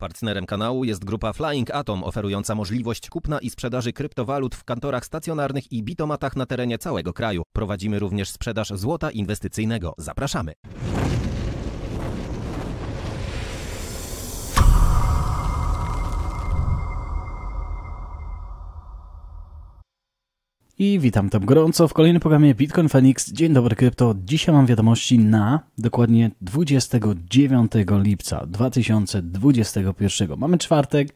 Partnerem kanału jest grupa Flying Atom, oferująca możliwość kupna i sprzedaży kryptowalut w kantorach stacjonarnych i bitomatach na terenie całego kraju. Prowadzimy również sprzedaż złota inwestycyjnego. Zapraszamy! I witam tam gorąco w kolejnym programie Bitcoin Phoenix. Dzień dobry krypto. Dzisiaj mam wiadomości na dokładnie 29 lipca 2021. Mamy czwartek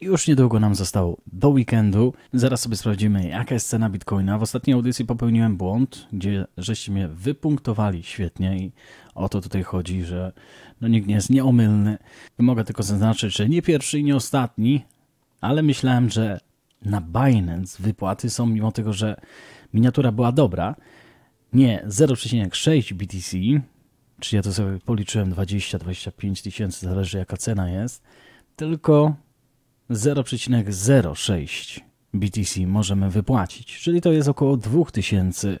i już niedługo nam zostało do weekendu. Zaraz sobie sprawdzimy jaka jest cena Bitcoina. W ostatniej audycji popełniłem błąd, gdzie żeście mnie wypunktowali świetnie i o to tutaj chodzi, że no nikt nie jest nieomylny. Mogę tylko zaznaczyć, że nie pierwszy i nie ostatni, ale myślałem, że na Binance wypłaty są, mimo tego, że miniatura była dobra, nie 0,6 BTC, czyli ja to sobie policzyłem 20-25 tysięcy, zależy jaka cena jest, tylko 0,06 BTC możemy wypłacić, czyli to jest około 2000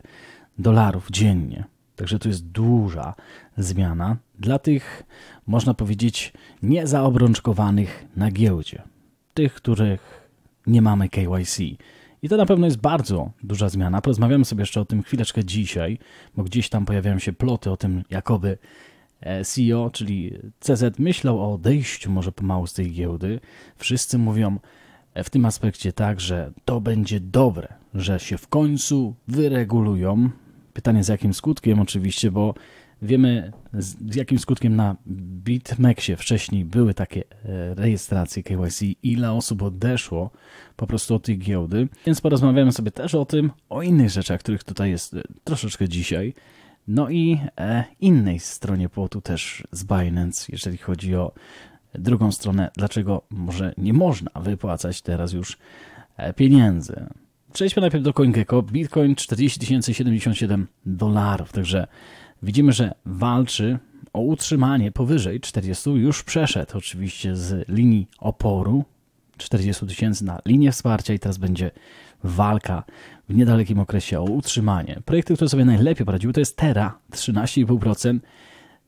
dolarów dziennie. Także to jest duża zmiana dla tych, można powiedzieć, niezaobrączkowanych na giełdzie. Tych, których nie mamy KYC. I to na pewno jest bardzo duża zmiana. Porozmawiamy sobie jeszcze o tym chwileczkę dzisiaj, bo gdzieś tam pojawiają się ploty o tym, jakoby e, CEO, czyli CZ, myślał o odejściu może pomału z tej giełdy. Wszyscy mówią e, w tym aspekcie tak, że to będzie dobre, że się w końcu wyregulują. Pytanie z jakim skutkiem oczywiście, bo Wiemy z, z jakim skutkiem na BitMEXie wcześniej były takie e, rejestracje KYC, ile osób odeszło po prostu od tej giełdy, więc porozmawiamy sobie też o tym, o innych rzeczach, których tutaj jest e, troszeczkę dzisiaj. No i e, innej stronie płotu też z Binance, jeżeli chodzi o drugą stronę, dlaczego może nie można wypłacać teraz już e, pieniędzy. Przejdźmy najpierw do CoinGecko. Bitcoin 40 077 dolarów, także Widzimy, że walczy o utrzymanie powyżej 40, już przeszedł oczywiście z linii oporu 40 tysięcy na linię wsparcia i teraz będzie walka w niedalekim okresie o utrzymanie. Projekty, które sobie najlepiej poradziły to jest Terra 13,5%,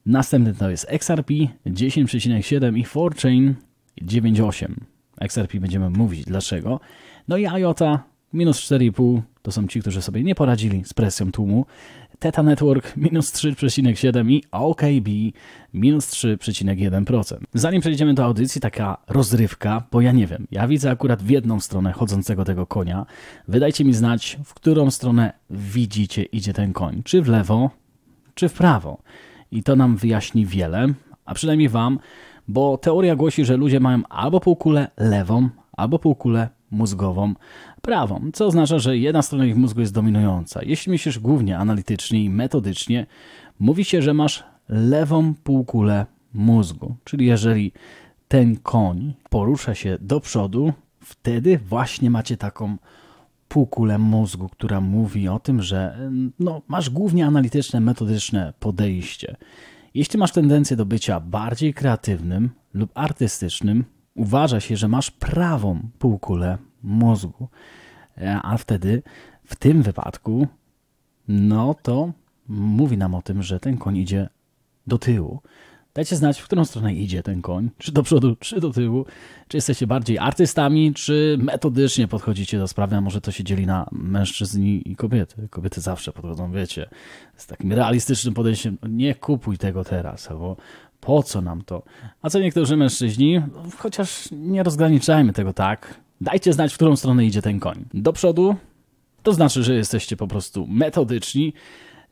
następny to jest XRP 10,7% i ForChain 9,8%. XRP będziemy mówić dlaczego. No i IOTA minus 4,5 to są ci, którzy sobie nie poradzili z presją tłumu, Teta Network minus 3,7 i OKB minus 3,1%. Zanim przejdziemy do audycji, taka rozrywka, bo ja nie wiem, ja widzę akurat w jedną stronę chodzącego tego konia. Wydajcie mi znać, w którą stronę widzicie idzie ten koń, czy w lewo, czy w prawo. I to nam wyjaśni wiele, a przynajmniej Wam, bo teoria głosi, że ludzie mają albo półkulę lewą, albo półkulę mózgową prawą, co oznacza, że jedna strona ich mózgu jest dominująca. Jeśli myślisz głównie analitycznie i metodycznie, mówi się, że masz lewą półkulę mózgu, czyli jeżeli ten koń porusza się do przodu, wtedy właśnie macie taką półkulę mózgu, która mówi o tym, że no, masz głównie analityczne, metodyczne podejście. Jeśli masz tendencję do bycia bardziej kreatywnym lub artystycznym, uważa się, że masz prawą półkulę mózgu, e, a wtedy w tym wypadku, no to mówi nam o tym, że ten koń idzie do tyłu. Dajcie znać, w którą stronę idzie ten koń, czy do przodu, czy do tyłu, czy jesteście bardziej artystami, czy metodycznie podchodzicie do sprawy, a może to się dzieli na mężczyzn i kobiety. Kobiety zawsze podchodzą, wiecie, z takim realistycznym podejściem, nie kupuj tego teraz, albo po co nam to? A co niektórzy mężczyźni? Chociaż nie rozgraniczajmy tego tak. Dajcie znać, w którą stronę idzie ten koń. Do przodu, to znaczy, że jesteście po prostu metodyczni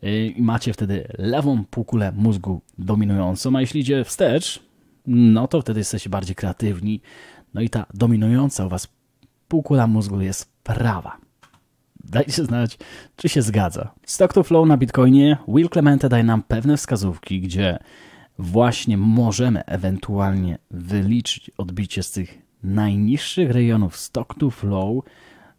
yy, i macie wtedy lewą półkulę mózgu dominującą, a jeśli idzie wstecz, no to wtedy jesteście bardziej kreatywni. No i ta dominująca u was półkula mózgu jest prawa. Dajcie znać, czy się zgadza. Stock to Flow na Bitcoinie. Will Clemente daje nam pewne wskazówki, gdzie właśnie możemy ewentualnie wyliczyć odbicie z tych najniższych rejonów stock to flow,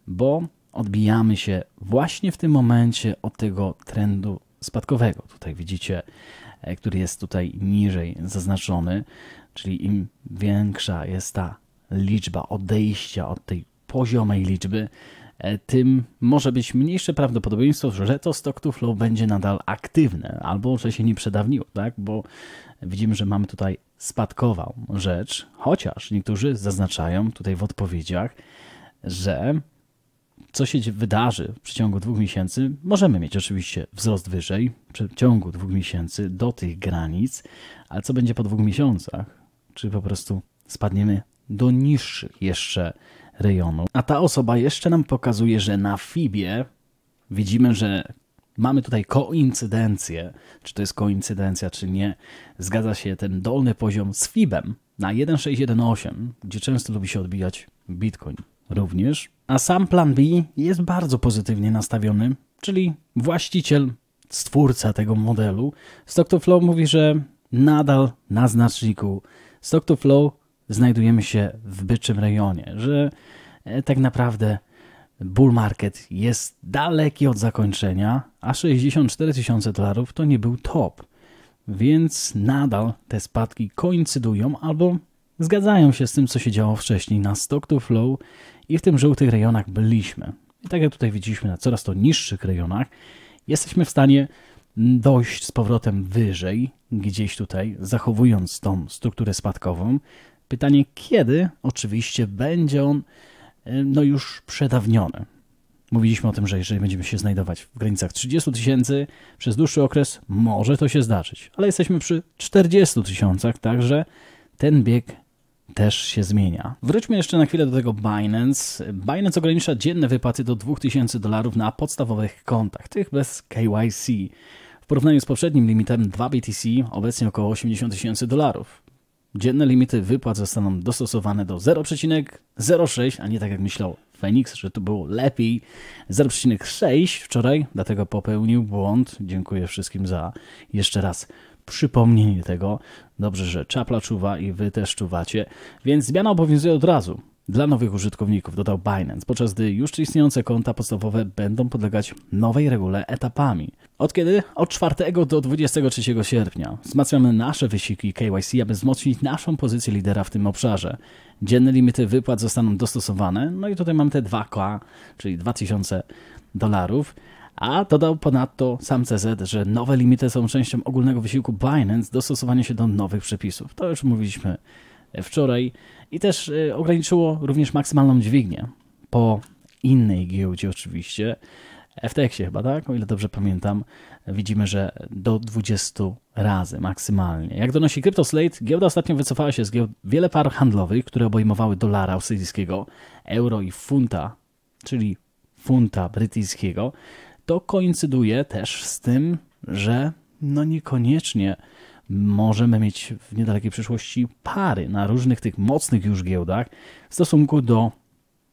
bo odbijamy się właśnie w tym momencie od tego trendu spadkowego. Tutaj widzicie, e, który jest tutaj niżej zaznaczony, czyli im większa jest ta liczba odejścia od tej poziomej liczby, e, tym może być mniejsze prawdopodobieństwo, że to stock to flow będzie nadal aktywne albo że się nie przedawniło, tak? Bo widzimy, że mamy tutaj spadkową rzecz, chociaż niektórzy zaznaczają tutaj w odpowiedziach, że co się wydarzy w przeciągu dwóch miesięcy, możemy mieć oczywiście wzrost wyżej w przeciągu dwóch miesięcy do tych granic, ale co będzie po dwóch miesiącach? Czy po prostu spadniemy do niższych jeszcze rejonów? A ta osoba jeszcze nam pokazuje, że na Fibie widzimy, że Mamy tutaj koincydencję, czy to jest koincydencja, czy nie. Zgadza się ten dolny poziom z FIBem na 1.6.1.8, gdzie często lubi się odbijać Bitcoin również. A sam plan B jest bardzo pozytywnie nastawiony, czyli właściciel, stwórca tego modelu, Stock to Flow mówi, że nadal na znaczniku Stock to Flow znajdujemy się w byczym rejonie, że e, tak naprawdę bull market jest daleki od zakończenia, a 64 tysiące dolarów to nie był top. Więc nadal te spadki koincydują albo zgadzają się z tym, co się działo wcześniej na stock to flow i w tym żółtych rejonach byliśmy. I tak jak tutaj widzieliśmy na coraz to niższych rejonach, jesteśmy w stanie dojść z powrotem wyżej, gdzieś tutaj, zachowując tą strukturę spadkową. Pytanie kiedy oczywiście będzie on no już przedawnione. Mówiliśmy o tym, że jeżeli będziemy się znajdować w granicach 30 tysięcy przez dłuższy okres, może to się zdarzyć. Ale jesteśmy przy 40 tysiącach, także ten bieg też się zmienia. Wróćmy jeszcze na chwilę do tego Binance. Binance ogranicza dzienne wypłaty do 2000 dolarów na podstawowych kontach, tych bez KYC. W porównaniu z poprzednim limitem 2 BTC obecnie około 80 tysięcy dolarów. Dzienne limity wypłat zostaną dostosowane do 0,06, a nie tak jak myślał Phoenix, że to było lepiej 0,6 wczoraj, dlatego popełnił błąd. Dziękuję wszystkim za jeszcze raz przypomnienie tego. Dobrze, że czapla czuwa i wy też czuwacie, więc zmiana obowiązuje od razu dla nowych użytkowników, dodał Binance, podczas gdy już istniejące konta podstawowe będą podlegać nowej regule etapami. Od kiedy? Od 4 do 23 sierpnia. Wzmacniamy nasze wysiłki KYC, aby wzmocnić naszą pozycję lidera w tym obszarze. Dzienne limity wypłat zostaną dostosowane, no i tutaj mam te 2K, czyli 2000 dolarów. A dodał ponadto sam CZ, że nowe limity są częścią ogólnego wysiłku Binance dostosowanie się do nowych przepisów. To już mówiliśmy wczoraj i też e, ograniczyło również maksymalną dźwignię po innej giełdzie oczywiście, FTX-ie chyba, tak? O ile dobrze pamiętam, widzimy, że do 20 razy maksymalnie. Jak donosi CryptoSlate, giełda ostatnio wycofała się z giełd wiele par handlowych, które obejmowały dolara australijskiego, euro i funta, czyli funta brytyjskiego. To koincyduje też z tym, że no niekoniecznie możemy mieć w niedalekiej przyszłości pary na różnych tych mocnych już giełdach w stosunku do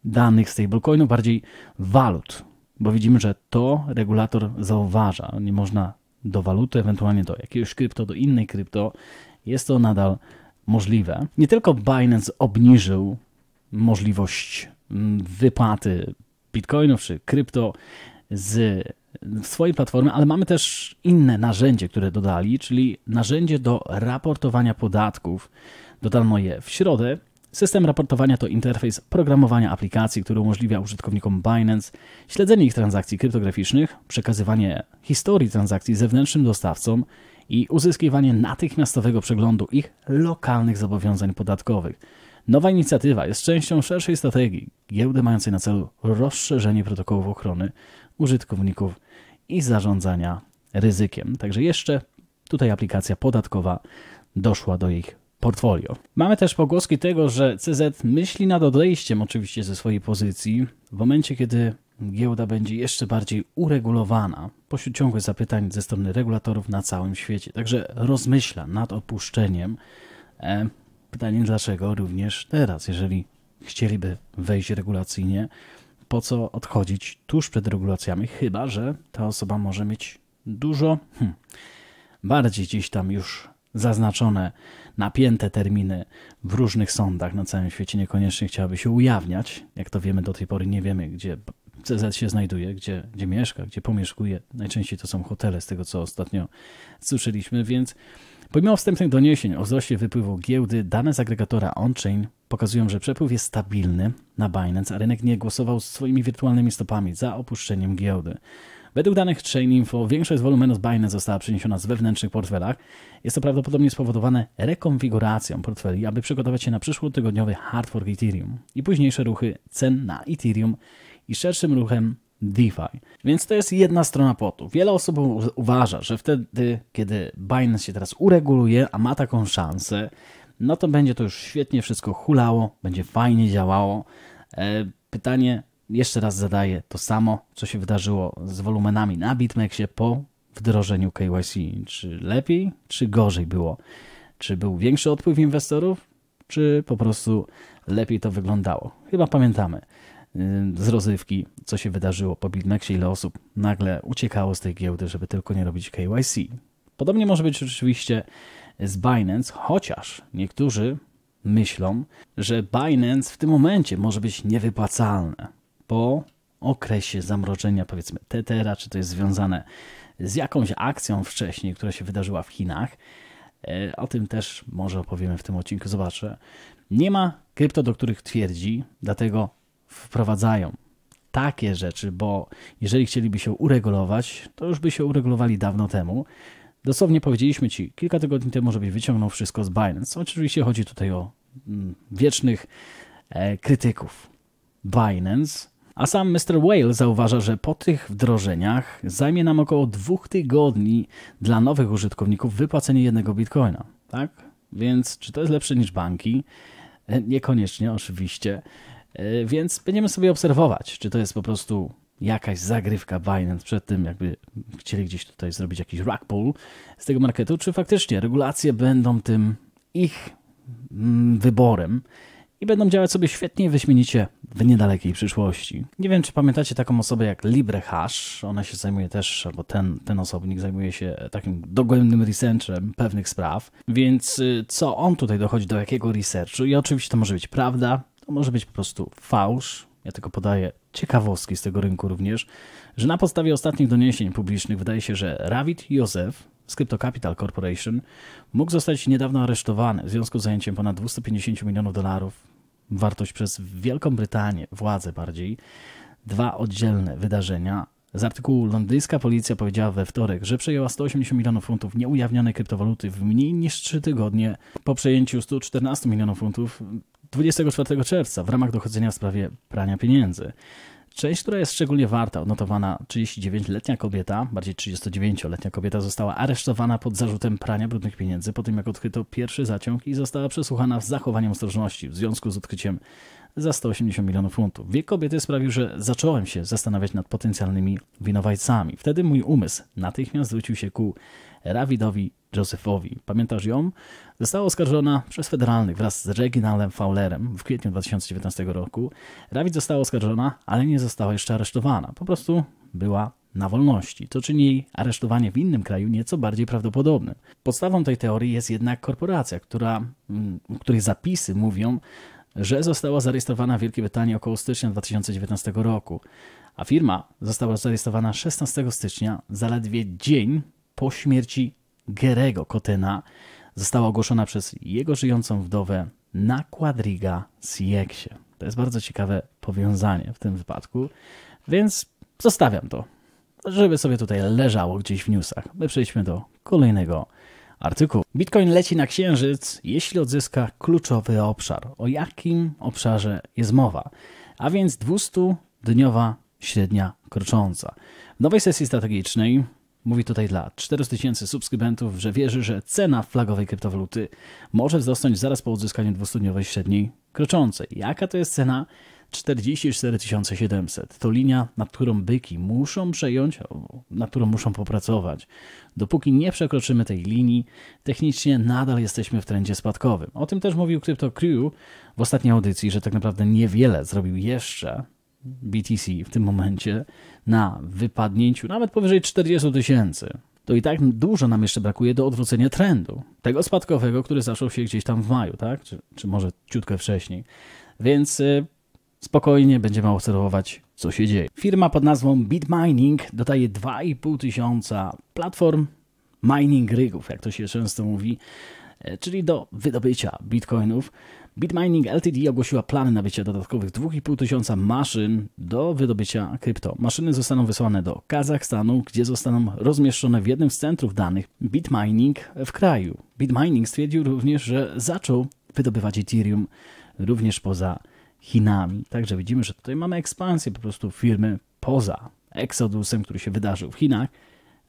danych stablecoinu, bardziej walut, bo widzimy, że to regulator zauważa. Nie można do waluty, ewentualnie do jakiegoś krypto, do innej krypto. Jest to nadal możliwe. Nie tylko Binance obniżył możliwość mm, wypłaty bitcoinów czy krypto z w swojej platformie, ale mamy też inne narzędzie, które dodali, czyli narzędzie do raportowania podatków. Dodano je w środę. System raportowania to interfejs programowania aplikacji, który umożliwia użytkownikom Binance śledzenie ich transakcji kryptograficznych, przekazywanie historii transakcji zewnętrznym dostawcom i uzyskiwanie natychmiastowego przeglądu ich lokalnych zobowiązań podatkowych. Nowa inicjatywa jest częścią szerszej strategii giełdy mającej na celu rozszerzenie protokołów ochrony użytkowników i zarządzania ryzykiem. Także jeszcze tutaj aplikacja podatkowa doszła do ich portfolio. Mamy też pogłoski tego, że CZ myśli nad odejściem oczywiście ze swojej pozycji w momencie, kiedy giełda będzie jeszcze bardziej uregulowana pośród ciągłych zapytań ze strony regulatorów na całym świecie. Także rozmyśla nad opuszczeniem. E, pytanie dlaczego również teraz, jeżeli chcieliby wejść regulacyjnie, po co odchodzić tuż przed regulacjami, chyba że ta osoba może mieć dużo hmm, bardziej gdzieś tam już zaznaczone, napięte terminy w różnych sądach na całym świecie. Niekoniecznie chciałaby się ujawniać. Jak to wiemy do tej pory, nie wiemy, gdzie CZ się znajduje, gdzie, gdzie mieszka, gdzie pomieszkuje. Najczęściej to są hotele, z tego co ostatnio słyszeliśmy, więc pomimo wstępnych doniesień o wzroście wypływu giełdy, dane z agregatora on-chain pokazują, że przepływ jest stabilny na Binance, a rynek nie głosował swoimi wirtualnymi stopami za opuszczeniem giełdy. Według danych Chaininfo większość wolumenu z Binance została przeniesiona z wewnętrznych portfelach. Jest to prawdopodobnie spowodowane rekonfiguracją portfeli, aby przygotować się na przyszłotygodniowy hard fork Ethereum i późniejsze ruchy cen na Ethereum i szerszym ruchem DeFi. Więc to jest jedna strona potu. Wiele osób uważa, że wtedy, kiedy Binance się teraz ureguluje, a ma taką szansę, no to będzie to już świetnie wszystko hulało, będzie fajnie działało. E, pytanie jeszcze raz zadaję to samo, co się wydarzyło z wolumenami na BitMEXie po wdrożeniu KYC. Czy lepiej, czy gorzej było? Czy był większy odpływ inwestorów, czy po prostu lepiej to wyglądało? Chyba pamiętamy y, z rozrywki, co się wydarzyło po BitMEXie, ile osób nagle uciekało z tej giełdy, żeby tylko nie robić KYC. Podobnie może być rzeczywiście z Binance, chociaż niektórzy myślą, że Binance w tym momencie może być niewypłacalne po okresie zamrożenia powiedzmy Tetera, czy to jest związane z jakąś akcją wcześniej, która się wydarzyła w Chinach. E, o tym też może opowiemy w tym odcinku, zobaczę. Nie ma krypto, do których twierdzi, dlatego wprowadzają takie rzeczy, bo jeżeli chcieliby się uregulować, to już by się uregulowali dawno temu. Dosłownie powiedzieliśmy Ci kilka tygodni temu, żebyś wyciągnął wszystko z Binance. Oczywiście chodzi tutaj o mm, wiecznych e, krytyków Binance. A sam Mr. Whale zauważa, że po tych wdrożeniach zajmie nam około dwóch tygodni dla nowych użytkowników wypłacenie jednego bitcoina. Tak? Więc czy to jest lepsze niż banki? E, niekoniecznie, oczywiście. E, więc będziemy sobie obserwować, czy to jest po prostu jakaś zagrywka Binance przed tym, jakby chcieli gdzieś tutaj zrobić jakiś rug pull z tego marketu, czy faktycznie regulacje będą tym ich mm, wyborem i będą działać sobie świetnie i wyśmienicie w niedalekiej przyszłości. Nie wiem, czy pamiętacie taką osobę jak LibreHash. Ona się zajmuje też, albo ten, ten osobnik zajmuje się takim dogłębnym researchem pewnych spraw. Więc y, co on tutaj dochodzi do jakiego researchu? I oczywiście to może być prawda, to może być po prostu fałsz, ja tylko podaję ciekawostki z tego rynku również, że na podstawie ostatnich doniesień publicznych wydaje się, że Ravid Józef z Crypto Capital Corporation mógł zostać niedawno aresztowany w związku z zajęciem ponad 250 milionów dolarów wartość przez Wielką Brytanię, władze bardziej, dwa oddzielne wydarzenia. Z artykułu londyńska policja powiedziała we wtorek, że przejęła 180 milionów funtów nieujawnionej kryptowaluty w mniej niż 3 tygodnie po przejęciu 114 milionów funtów 24 czerwca w ramach dochodzenia w sprawie prania pieniędzy. Część, która jest szczególnie warta, odnotowana 39-letnia kobieta, bardziej 39-letnia kobieta, została aresztowana pod zarzutem prania brudnych pieniędzy po tym, jak odkryto pierwszy zaciąg i została przesłuchana z zachowaniem ostrożności w związku z odkryciem za 180 milionów funtów. Wiek kobiety sprawił, że zacząłem się zastanawiać nad potencjalnymi winowajcami. Wtedy mój umysł natychmiast zwrócił się ku Ravidowi Josephowi. Pamiętasz ją? Została oskarżona przez federalnych wraz z Reginaldem Fowlerem w kwietniu 2019 roku. Ravid została oskarżona, ale nie została jeszcze aresztowana. Po prostu była na wolności, co czyni jej aresztowanie w innym kraju nieco bardziej prawdopodobne. Podstawą tej teorii jest jednak korporacja, która, mm, której zapisy mówią, że została zarejestrowana w Wielkiej Brytanii około stycznia 2019 roku, a firma została zarejestrowana 16 stycznia, zaledwie dzień po śmierci Gerego Kotena, została ogłoszona przez jego żyjącą wdowę na Quadriga Sieksie. To jest bardzo ciekawe powiązanie w tym wypadku, więc zostawiam to, żeby sobie tutaj leżało gdzieś w newsach. My przejdźmy do kolejnego artykuł. Bitcoin leci na księżyc, jeśli odzyska kluczowy obszar. O jakim obszarze jest mowa? A więc 200-dniowa średnia krocząca. W nowej sesji strategicznej mówi tutaj dla 400 tysięcy subskrybentów, że wierzy, że cena flagowej kryptowaluty może wzrosnąć zaraz po odzyskaniu 200-dniowej średniej kroczącej. Jaka to jest cena? 44 700 to linia, nad którą byki muszą przejąć, nad którą muszą popracować. Dopóki nie przekroczymy tej linii, technicznie nadal jesteśmy w trendzie spadkowym. O tym też mówił Crypto Crew w ostatniej audycji, że tak naprawdę niewiele zrobił jeszcze BTC w tym momencie na wypadnięciu nawet powyżej 40 tysięcy to i tak dużo nam jeszcze brakuje do odwrócenia trendu. Tego spadkowego, który zaczął się gdzieś tam w maju, tak? Czy, czy może ciutkę wcześniej. Więc y, Spokojnie będziemy obserwować, co się dzieje. Firma pod nazwą BitMining dodaje 2,5 tysiąca platform mining rygów, jak to się często mówi, e, czyli do wydobycia bitcoinów. Bitmining Ltd. ogłosiła plany nabycia dodatkowych 2,5 tysiąca maszyn do wydobycia krypto. Maszyny zostaną wysłane do Kazachstanu, gdzie zostaną rozmieszczone w jednym z centrów danych Bitmining w kraju. Bitmining stwierdził również, że zaczął wydobywać Ethereum również poza Chinami. Także widzimy, że tutaj mamy ekspansję po prostu firmy poza eksodusem, który się wydarzył w Chinach,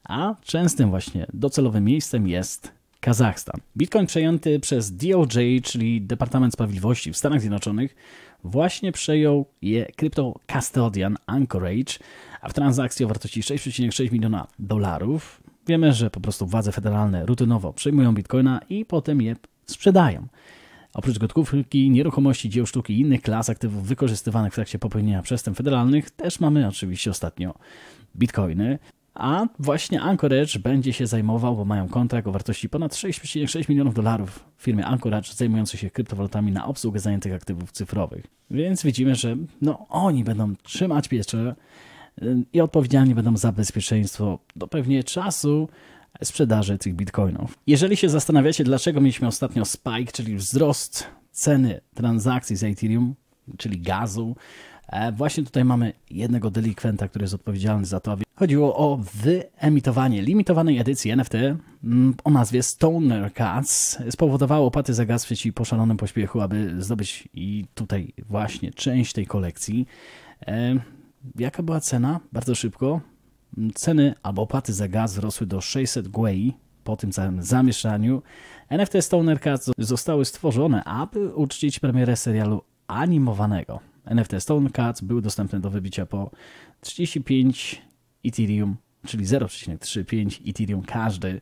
a częstym właśnie docelowym miejscem jest Kazachstan. Bitcoin przejęty przez DOJ, czyli Departament Sprawiedliwości w Stanach Zjednoczonych, właśnie przejął je krypto Custodian Anchorage, a w transakcji o wartości 6,6 miliona dolarów wiemy, że po prostu władze federalne rutynowo przejmują bitcoina i potem je sprzedają. Oprócz gotówki, nieruchomości, dzieł sztuki i innych klas aktywów wykorzystywanych w trakcie popełnienia przestępstw federalnych też mamy oczywiście ostatnio bitcoiny. A właśnie Anchorage będzie się zajmował, bo mają kontrakt o wartości ponad 6,6 milionów dolarów w firmie Anchorage zajmującej się kryptowalutami na obsługę zajętych aktywów cyfrowych. Więc widzimy, że no, oni będą trzymać piecze y, i odpowiedzialni będą za bezpieczeństwo do pewnie czasu, sprzedaży tych bitcoinów. Jeżeli się zastanawiacie, dlaczego mieliśmy ostatnio spike, czyli wzrost ceny transakcji z Ethereum, czyli gazu, e, Właśnie tutaj mamy jednego delikwenta, który jest odpowiedzialny za to. Chodziło o wyemitowanie limitowanej edycji NFT mm, o nazwie Stoner Cats. Spowodowało opaty za gaz w sieci po szalonym pośpiechu, aby zdobyć i tutaj właśnie część tej kolekcji. E, jaka była cena? Bardzo szybko. Ceny albo opłaty za gaz rosły do 600 gwei po tym całym zamieszaniu. NFT Stoner Cats zostały stworzone, aby uczcić premierę serialu animowanego. NFT Stone Cats był dostępny do wybicia po 35 Ethereum, czyli 0,35 Ethereum każdy.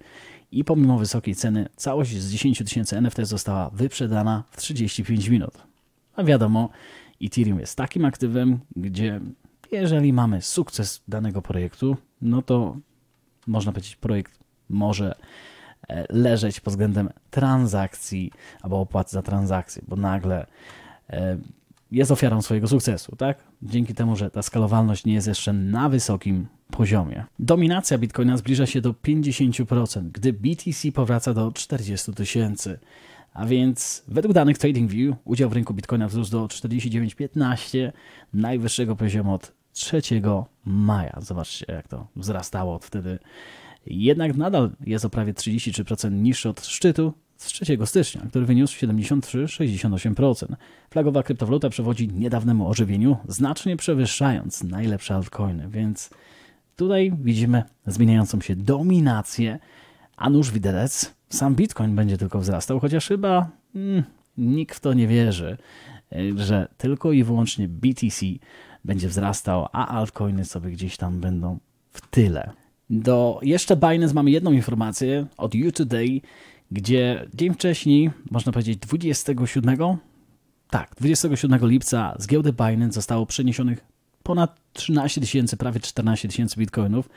I pomimo wysokiej ceny, całość z 10 tysięcy NFT została wyprzedana w 35 minut. A wiadomo, Ethereum jest takim aktywem, gdzie jeżeli mamy sukces danego projektu, no to można powiedzieć, projekt może e, leżeć pod względem transakcji albo opłat za transakcje, bo nagle e, jest ofiarą swojego sukcesu, tak? Dzięki temu, że ta skalowalność nie jest jeszcze na wysokim poziomie. Dominacja Bitcoina zbliża się do 50%, gdy BTC powraca do 40 tysięcy. A więc według danych TradingView udział w rynku Bitcoina wzrósł do 49,15, najwyższego poziomu od 3 maja. Zobaczcie, jak to wzrastało od wtedy. Jednak nadal jest o prawie 33% niższy od szczytu z 3 stycznia, który wyniósł 73,68%. Flagowa kryptowaluta przewodzi niedawnemu ożywieniu, znacznie przewyższając najlepsze altcoiny, więc tutaj widzimy zmieniającą się dominację, a nuż widelec, sam Bitcoin będzie tylko wzrastał, chociaż chyba hmm, nikt w to nie wierzy, y, że tylko i wyłącznie BTC będzie wzrastał, a altcoiny sobie gdzieś tam będą w tyle. Do jeszcze Binance mamy jedną informację od You Today, gdzie dzień wcześniej, można powiedzieć 27, tak, 27 lipca z giełdy Binance zostało przeniesionych ponad 13 tysięcy, prawie 14 tysięcy bitcoinów.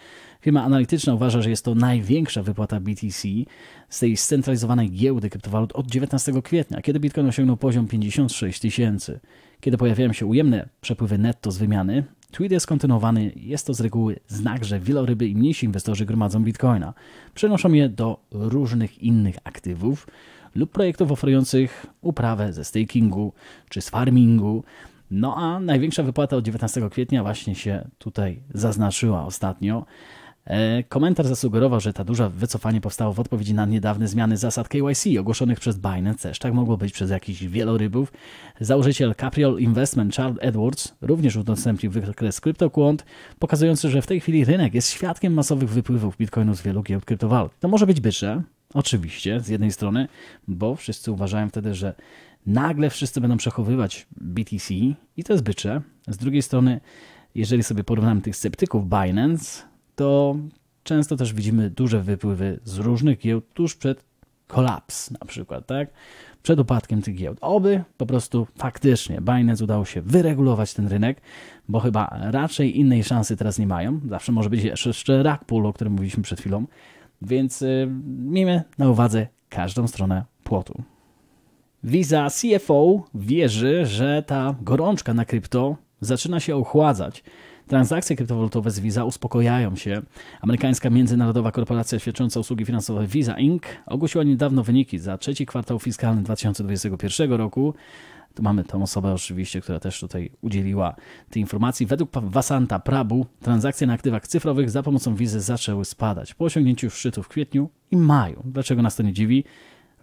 Firma analityczna uważa, że jest to największa wypłata BTC z tej scentralizowanej giełdy kryptowalut od 19 kwietnia, kiedy bitcoin osiągnął poziom 56 tysięcy. Kiedy pojawiają się ujemne przepływy netto z wymiany, tweet jest kontynuowany. Jest to z reguły znak, że wieloryby i mniejsi inwestorzy gromadzą bitcoina. Przenoszą je do różnych innych aktywów lub projektów oferujących uprawę ze stakingu czy z farmingu, no a największa wypłata od 19 kwietnia właśnie się tutaj zaznaczyła ostatnio. E, komentarz zasugerował, że ta duża wycofanie powstało w odpowiedzi na niedawne zmiany zasad KYC ogłoszonych przez Binance. Też tak mogło być przez jakichś wielorybów. Założyciel Capriol Investment Charles Edwards również udostępnił wykres kryptokłąd, pokazujący, że w tej chwili rynek jest świadkiem masowych wypływów bitcoinu z wielu giełd kryptowalut. To może być bysze, oczywiście, z jednej strony, bo wszyscy uważają wtedy, że nagle wszyscy będą przechowywać BTC i to jest bycze. Z drugiej strony, jeżeli sobie porównamy tych sceptyków Binance, to często też widzimy duże wypływy z różnych giełd tuż przed kolaps na przykład, tak? Przed upadkiem tych giełd. Oby po prostu faktycznie Binance udało się wyregulować ten rynek, bo chyba raczej innej szansy teraz nie mają. Zawsze może być jeszcze rak pool, o którym mówiliśmy przed chwilą. Więc yy, miejmy na uwadze każdą stronę płotu. Visa CFO wierzy, że ta gorączka na krypto zaczyna się ochładzać. Transakcje kryptowalutowe z Visa uspokojają się. Amerykańska międzynarodowa korporacja świadcząca usługi finansowe Visa Inc. ogłosiła niedawno wyniki za trzeci kwartał fiskalny 2021 roku. Tu mamy tą osobę oczywiście, która też tutaj udzieliła tej informacji. Według Vasanta Prabu transakcje na aktywach cyfrowych za pomocą Visa zaczęły spadać po osiągnięciu szczytu w kwietniu i maju. Dlaczego nas to nie dziwi?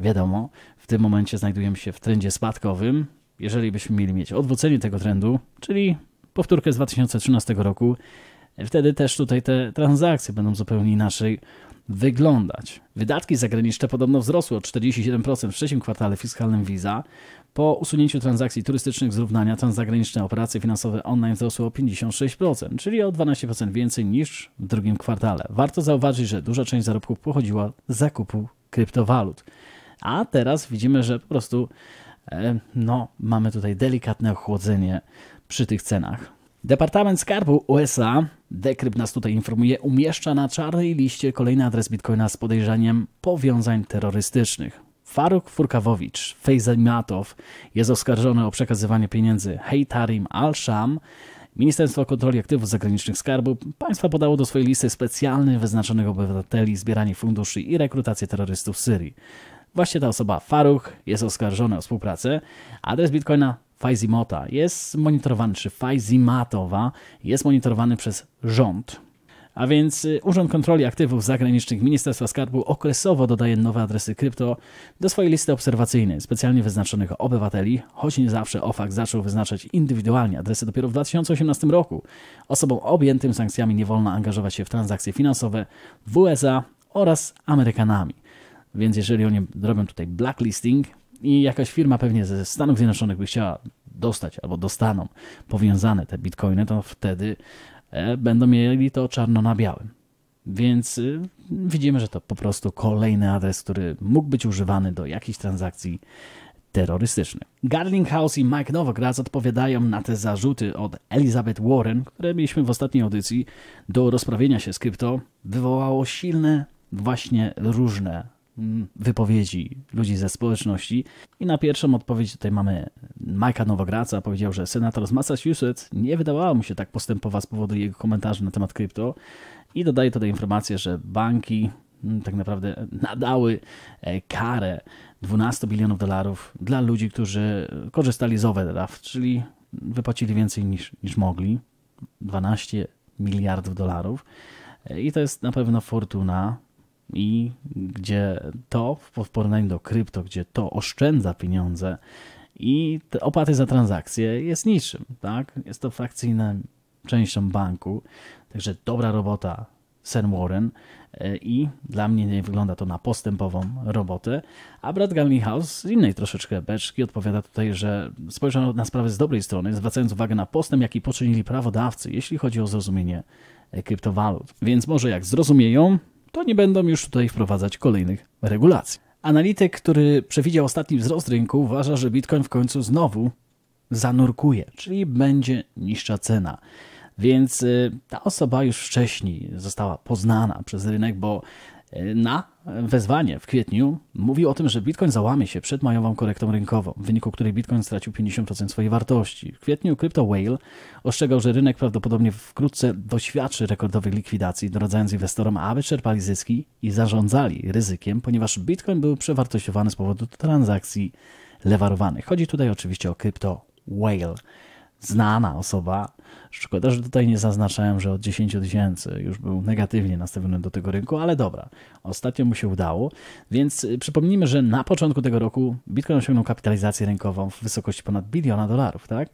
Wiadomo, tym momencie znajdujemy się w trendzie spadkowym. Jeżeli byśmy mieli mieć odwrócenie tego trendu, czyli powtórkę z 2013 roku, wtedy też tutaj te transakcje będą zupełnie inaczej wyglądać. Wydatki zagraniczne podobno wzrosły o 47% w trzecim kwartale fiskalnym Visa. Po usunięciu transakcji turystycznych zrównania transgraniczne operacje finansowe online wzrosły o 56%, czyli o 12% więcej niż w drugim kwartale. Warto zauważyć, że duża część zarobków pochodziła z zakupu kryptowalut. A teraz widzimy, że po prostu e, no, mamy tutaj delikatne ochłodzenie przy tych cenach. Departament Skarbu USA, Dekrypt nas tutaj informuje, umieszcza na czarnej liście kolejny adres Bitcoina z podejrzeniem powiązań terrorystycznych. Faruk Furkawowicz, Matow jest oskarżony o przekazywanie pieniędzy Hejtarim Al-Sham. Ministerstwo Kontroli Aktywów Zagranicznych Skarbu Państwa podało do swojej listy specjalny wyznaczonych obywateli zbieranie funduszy i rekrutację terrorystów w Syrii. Właśnie ta osoba, Faruch, jest oskarżony o współpracę. Adres bitcoina Fajzimota jest monitorowany, czy Fajzimatowa jest monitorowany przez rząd. A więc y, Urząd Kontroli Aktywów Zagranicznych Ministerstwa Skarbu okresowo dodaje nowe adresy krypto do swojej listy obserwacyjnej specjalnie wyznaczonych obywateli, choć nie zawsze OFAK zaczął wyznaczać indywidualnie adresy dopiero w 2018 roku. Osobom objętym sankcjami nie wolno angażować się w transakcje finansowe w USA oraz Amerykanami. Więc jeżeli oni robią tutaj blacklisting i jakaś firma pewnie ze Stanów Zjednoczonych by chciała dostać albo dostaną powiązane te bitcoiny, to wtedy e, będą mieli to czarno na białym. Więc y, widzimy, że to po prostu kolejny adres, który mógł być używany do jakichś transakcji terrorystycznych. Garlinghouse i Mike Nowak raz odpowiadają na te zarzuty od Elizabeth Warren, które mieliśmy w ostatniej audycji do rozprawienia się z krypto, wywołało silne właśnie różne Mm, wypowiedzi ludzi ze społeczności. I na pierwszą odpowiedź tutaj mamy Majka Nowograca. Powiedział, że senator z Massachusetts nie wydawała mu się tak postępowa z powodu jego komentarzy na temat krypto. I dodaje tutaj informację, że banki mm, tak naprawdę nadały e, karę 12 bilionów dolarów dla ludzi, którzy korzystali z overdraft, czyli wypłacili więcej niż, niż mogli. 12 miliardów dolarów. E, I to jest na pewno fortuna i gdzie to w porównaniu do krypto, gdzie to oszczędza pieniądze i te opłaty za transakcje jest niczym, tak? Jest to frakcyjna częścią banku, także dobra robota Sen Warren e, i dla mnie nie wygląda to na postępową robotę, a Brad Gallingham z innej troszeczkę beczki odpowiada tutaj, że spojrzał na sprawę z dobrej strony, zwracając uwagę na postęp, jaki poczynili prawodawcy, jeśli chodzi o zrozumienie e, kryptowalut. Więc może jak zrozumieją, to nie będą już tutaj wprowadzać kolejnych regulacji. Analityk, który przewidział ostatni wzrost rynku, uważa, że Bitcoin w końcu znowu zanurkuje, czyli będzie niższa cena. Więc y, ta osoba już wcześniej została poznana przez rynek, bo na wezwanie w kwietniu mówił o tym, że Bitcoin załamie się przed majową korektą rynkową, w wyniku której Bitcoin stracił 50% swojej wartości. W kwietniu Crypto Whale ostrzegał, że rynek prawdopodobnie wkrótce doświadczy rekordowej likwidacji, doradzając inwestorom, aby czerpali zyski i zarządzali ryzykiem, ponieważ Bitcoin był przewartościowany z powodu transakcji lewarowanych. Chodzi tutaj oczywiście o Crypto Whale znana osoba. Szkoda, że tutaj nie zaznaczałem, że od 10 tysięcy już był negatywnie nastawiony do tego rynku, ale dobra, ostatnio mu się udało. Więc y, przypomnijmy, że na początku tego roku Bitcoin osiągnął kapitalizację rynkową w wysokości ponad biliona dolarów, tak?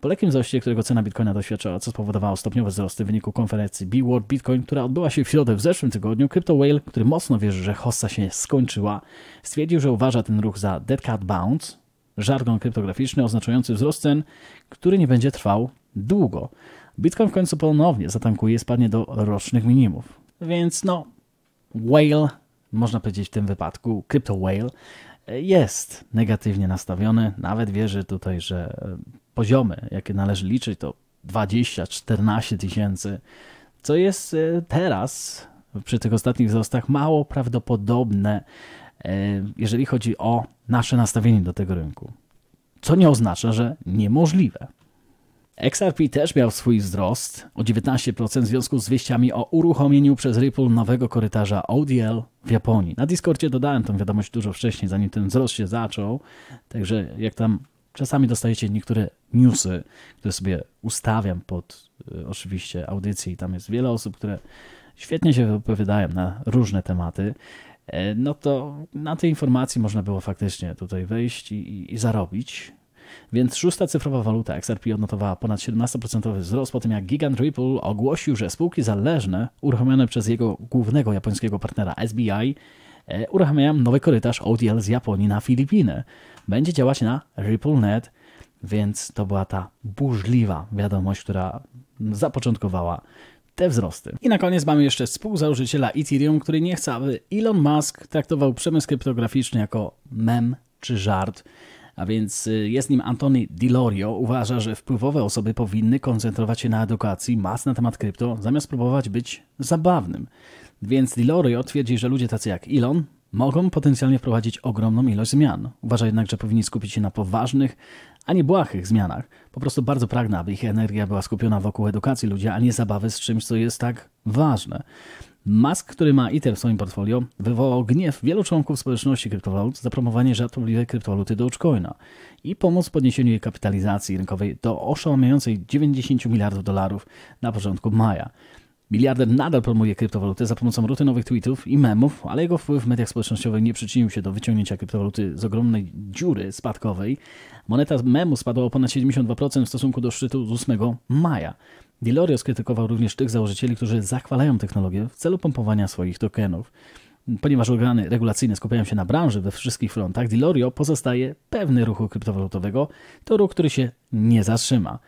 Po lekkim wzroście, którego cena Bitcoina doświadczała, co spowodowało stopniowe wzrosty w wyniku konferencji b World Bitcoin, która odbyła się w środę w zeszłym tygodniu, Crypto Whale, który mocno wierzy, że hossa się skończyła, stwierdził, że uważa ten ruch za dead cat bounce, żargon kryptograficzny oznaczający wzrost cen, który nie będzie trwał długo. Bitcoin w końcu ponownie zatankuje i spadnie do rocznych minimów. Więc no, whale, można powiedzieć w tym wypadku, crypto whale, jest negatywnie nastawiony. Nawet wierzy tutaj, że e, poziomy, jakie należy liczyć, to 20-14 tysięcy, co jest e, teraz przy tych ostatnich wzrostach mało prawdopodobne, E, jeżeli chodzi o nasze nastawienie do tego rynku. Co nie oznacza, że niemożliwe. XRP też miał swój wzrost o 19% w związku z wieściami o uruchomieniu przez Ripple nowego korytarza ODL w Japonii. Na Discordzie dodałem tą wiadomość dużo wcześniej, zanim ten wzrost się zaczął. Także jak tam czasami dostajecie niektóre newsy, które sobie ustawiam pod y, oczywiście audycję i tam jest wiele osób, które świetnie się wypowiadają na różne tematy. E, no to na tej informacji można było faktycznie tutaj wejść i, i zarobić. Więc szósta cyfrowa waluta XRP odnotowała ponad 17% wzrost po tym, jak gigant Ripple ogłosił, że spółki zależne uruchomione przez jego głównego japońskiego partnera SBI e, uruchamiają nowy korytarz ODL z Japonii na Filipiny. Będzie działać na RippleNet, więc to była ta burzliwa wiadomość, która zapoczątkowała te wzrosty. I na koniec mamy jeszcze współzałożyciela Ethereum, który nie chce, aby Elon Musk traktował przemysł kryptograficzny jako mem czy żart. A więc y, jest nim Antoni Dilorio, uważa, że wpływowe osoby powinny koncentrować się na edukacji mas na temat krypto, zamiast próbować być zabawnym. Więc Dilorio twierdzi, że ludzie tacy jak Elon mogą potencjalnie wprowadzić ogromną ilość zmian. Uważa jednak, że powinni skupić się na poważnych, a nie błahych zmianach. Po prostu bardzo pragnę, aby ich energia była skupiona wokół edukacji ludzi, a nie zabawy z czymś, co jest tak ważne. Musk, który ma ITER w swoim portfolio, wywołał gniew wielu członków społeczności kryptowalut za promowanie żartobliwej kryptowaluty Dogecoina i pomóc w podniesieniu jej kapitalizacji rynkowej do oszałamiającej 90 miliardów dolarów na początku maja. Miliarder nadal promuje kryptowaluty za pomocą rutynowych tweetów i memów, ale jego wpływ w mediach społecznościowych nie przyczynił się do wyciągnięcia kryptowaluty z ogromnej dziury spadkowej. Moneta memu spadła o ponad 72% w stosunku do szczytu z 8 maja. Delorio skrytykował również tych założycieli, którzy zachwalają technologię w celu pompowania swoich tokenów. Ponieważ organy regulacyjne skupiają się na branży we wszystkich frontach, Delorio pozostaje pewny ruchu kryptowalutowego. To ruch, który się nie zatrzyma.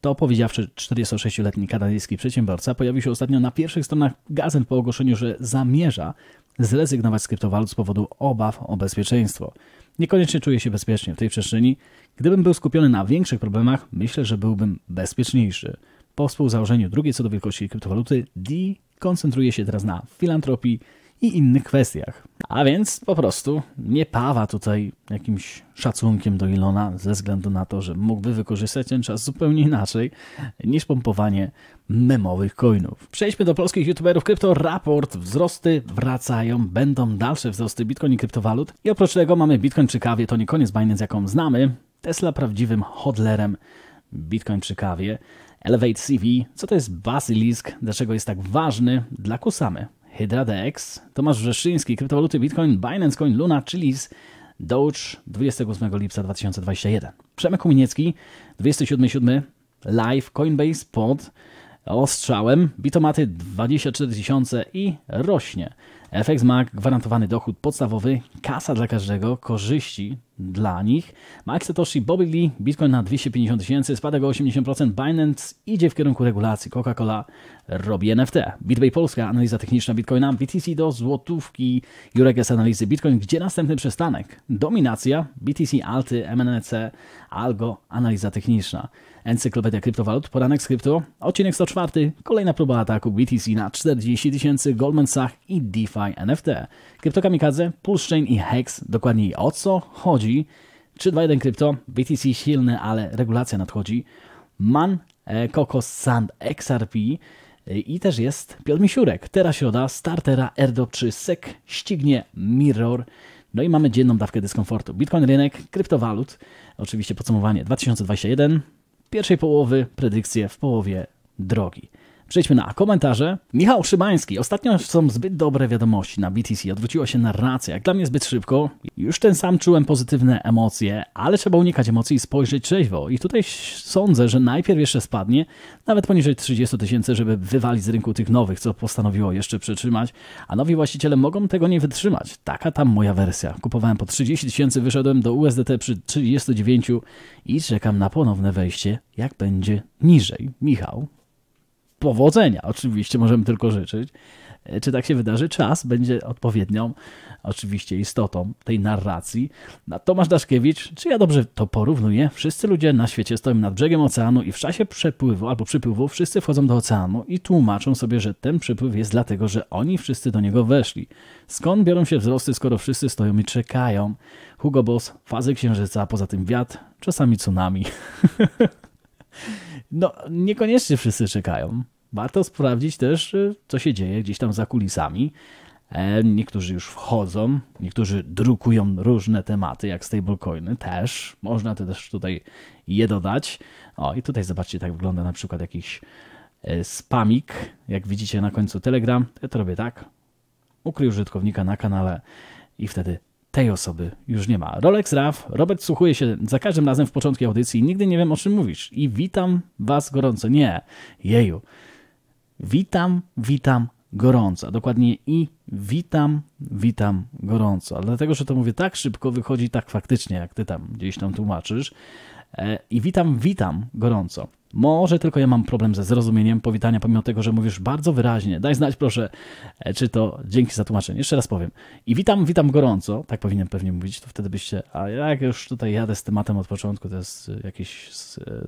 To powiedziawszy 46-letni kanadyjski przedsiębiorca pojawił się ostatnio na pierwszych stronach gazet po ogłoszeniu, że zamierza zrezygnować z kryptowalut z powodu obaw o bezpieczeństwo. Niekoniecznie czuję się bezpiecznie w tej przestrzeni. Gdybym był skupiony na większych problemach, myślę, że byłbym bezpieczniejszy. Po współzałożeniu drugiej co do wielkości kryptowaluty, D koncentruje się teraz na filantropii, i innych kwestiach. A więc po prostu nie pawa tutaj jakimś szacunkiem do Ilona ze względu na to, że mógłby wykorzystać ten czas zupełnie inaczej niż pompowanie memowych coinów. Przejdźmy do polskich youtuberów. Krypto Raport. Wzrosty wracają, będą dalsze wzrosty bitcoin i kryptowalut. I oprócz tego mamy bitcoin przy kawie. To nie koniec Binance, jaką znamy. Tesla prawdziwym hodlerem bitcoin przy kawie. Elevate CV. Co to jest basilisk, Dlaczego jest tak ważny dla Kusamy? Hydradex, Tomasz Wrzeszyński, kryptowaluty Bitcoin, Binance Coin, Luna, Chilis, Doge 28 lipca 2021. Przemek Kuminiecki 27.7. Live Coinbase Pod Ostrzałem bitomaty 24 tysiące i rośnie. FX ma gwarantowany dochód podstawowy, kasa dla każdego, korzyści dla nich. Max Satoshi, Bobby Lee, Bitcoin na 250 tysięcy, spada go 80%, Binance idzie w kierunku regulacji, Coca-Cola robi NFT. Bitbay Polska, analiza techniczna Bitcoina, BTC do złotówki, Jurek z analizy Bitcoin, gdzie następny przystanek? Dominacja, BTC Alty, MNC, Algo, analiza techniczna. Encyklopedia Kryptowalut, poranek z krypto, odcinek 104, kolejna próba ataku BTC na 40 tysięcy, Goldman Sachs i DeFi NFT. Kryptokamikadze, Pulsechain i Hex, dokładniej o co chodzi. 1 krypto, BTC silny, ale regulacja nadchodzi. MAN, e, Koko, Sand, XRP i też jest Piotr Misiurek. Teraz środa, startera, airdrop 3, sek ścignie Mirror. No i mamy dzienną dawkę dyskomfortu. Bitcoin rynek, kryptowalut, oczywiście podsumowanie 2021, pierwszej połowy, predykcje w połowie drogi. Przejdźmy na komentarze. Michał Szymański. Ostatnio są zbyt dobre wiadomości na BTC. Odwróciła się narracja. Jak dla mnie zbyt szybko. Już ten sam czułem pozytywne emocje, ale trzeba unikać emocji i spojrzeć trzeźwo. I tutaj sądzę, że najpierw jeszcze spadnie, nawet poniżej 30 tysięcy, żeby wywalić z rynku tych nowych, co postanowiło jeszcze przetrzymać. A nowi właściciele mogą tego nie wytrzymać. Taka tam moja wersja. Kupowałem po 30 tysięcy, wyszedłem do USDT przy 39 i czekam na ponowne wejście, jak będzie niżej. Michał, powodzenia oczywiście możemy tylko życzyć. E, czy tak się wydarzy? Czas będzie odpowiednią oczywiście istotą tej narracji. Na Tomasz Daszkiewicz, czy ja dobrze to porównuję? Wszyscy ludzie na świecie stoją nad brzegiem oceanu i w czasie przepływu albo przypływu wszyscy wchodzą do oceanu i tłumaczą sobie, że ten przypływ jest dlatego, że oni wszyscy do niego weszli. Skąd biorą się wzrosty, skoro wszyscy stoją i czekają? Hugo Boss, fazy księżyca, poza tym wiatr, czasami tsunami. no niekoniecznie wszyscy czekają. Warto sprawdzić też, y, co się dzieje gdzieś tam za kulisami. E, niektórzy już wchodzą, niektórzy drukują różne tematy, jak stablecoiny też. Można to też tutaj je dodać. O, i tutaj zobaczcie, tak wygląda na przykład jakiś e, spamik. Jak widzicie na końcu Telegram, ja to robię tak. Ukryj użytkownika na kanale i wtedy tej osoby już nie ma. Rolex Raf, Robert słuchuje się za każdym razem w początku audycji, nigdy nie wiem o czym mówisz i witam was gorąco. Nie, jeju. Witam, witam gorąco, dokładnie i witam, witam gorąco. Dlatego, że to mówię tak szybko, wychodzi tak faktycznie, jak ty tam gdzieś tam tłumaczysz. E, I witam, witam gorąco. Może tylko ja mam problem ze zrozumieniem powitania, pomimo tego, że mówisz bardzo wyraźnie. Daj znać proszę, e, czy to dzięki za tłumaczenie. Jeszcze raz powiem. I witam, witam gorąco. Tak powinienem pewnie mówić, to wtedy byście... A jak już tutaj jadę z tematem od początku, to jest e, jakieś e,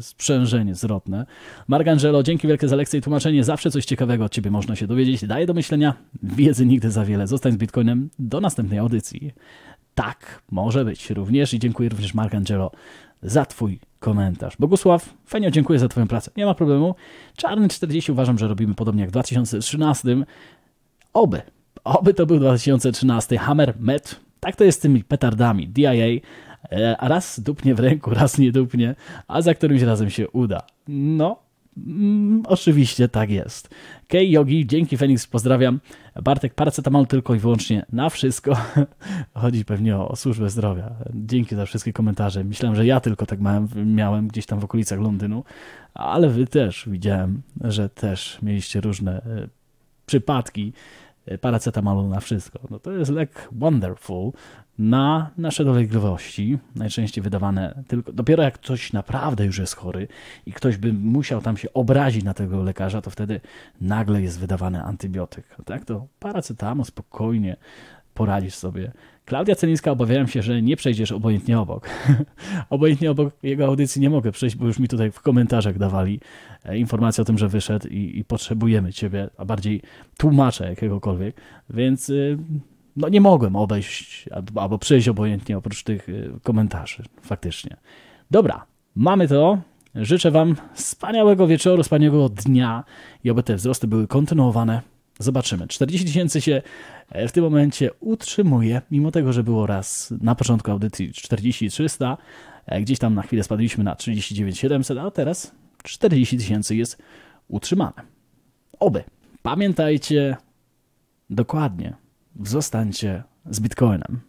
sprzężenie zwrotne. Mark dzięki wielkie za lekcję i tłumaczenie. Zawsze coś ciekawego od Ciebie można się dowiedzieć. Daję do myślenia. Wiedzy nigdy za wiele. Zostań z Bitcoinem. Do następnej audycji. Tak, może być również. I dziękuję również Mark za Twój komentarz. Bogusław, fajnie, dziękuję za Twoją pracę. Nie ma problemu. Czarny 40 uważam, że robimy podobnie jak w 2013. Oby, oby to był 2013. Hammer Met. Tak to jest z tymi petardami. DIA. E, raz dupnie w ręku, raz nie dupnie, a za którymś razem się uda. No, Mm, oczywiście tak jest. Kej Yogi, dzięki Fenix pozdrawiam. Bartek, paracetamol tylko i wyłącznie na wszystko. Chodzi pewnie o, służbę zdrowia. Dzięki za wszystkie komentarze. Myślałem, że ja tylko tak miałem, miałem gdzieś tam w okolicach Londynu, ale wy też widziałem, że też mieliście różne e, przypadki e, paracetamolu na wszystko. No to jest lek wonderful, na nasze dolegliwości, najczęściej wydawane tylko dopiero jak ktoś naprawdę już jest chory i ktoś by musiał tam się obrazić na tego lekarza, to wtedy nagle jest wydawany antybiotyk. Tak to paracetamol spokojnie poradzisz sobie. Klaudia Celińska, obawiałem się, że nie przejdziesz obojętnie obok. obojętnie obok jego audycji nie mogę przejść, bo już mi tutaj w komentarzach dawali e, informację o tym, że wyszedł i, i potrzebujemy ciebie, a bardziej tłumacza jakiegokolwiek, więc... Yy no nie mogłem obejść albo, albo przejść obojętnie oprócz tych y, komentarzy, faktycznie. Dobra, mamy to. Życzę Wam wspaniałego wieczoru, wspaniałego dnia i oby te wzrosty były kontynuowane. Zobaczymy. 40 tysięcy się e, w tym momencie utrzymuje, mimo tego, że było raz na początku audycji 4300, e, gdzieś tam na chwilę spadliśmy na 39700, a teraz 40 tysięcy jest utrzymane. Oby. Pamiętajcie dokładnie, zostańcie z Bitcoinem.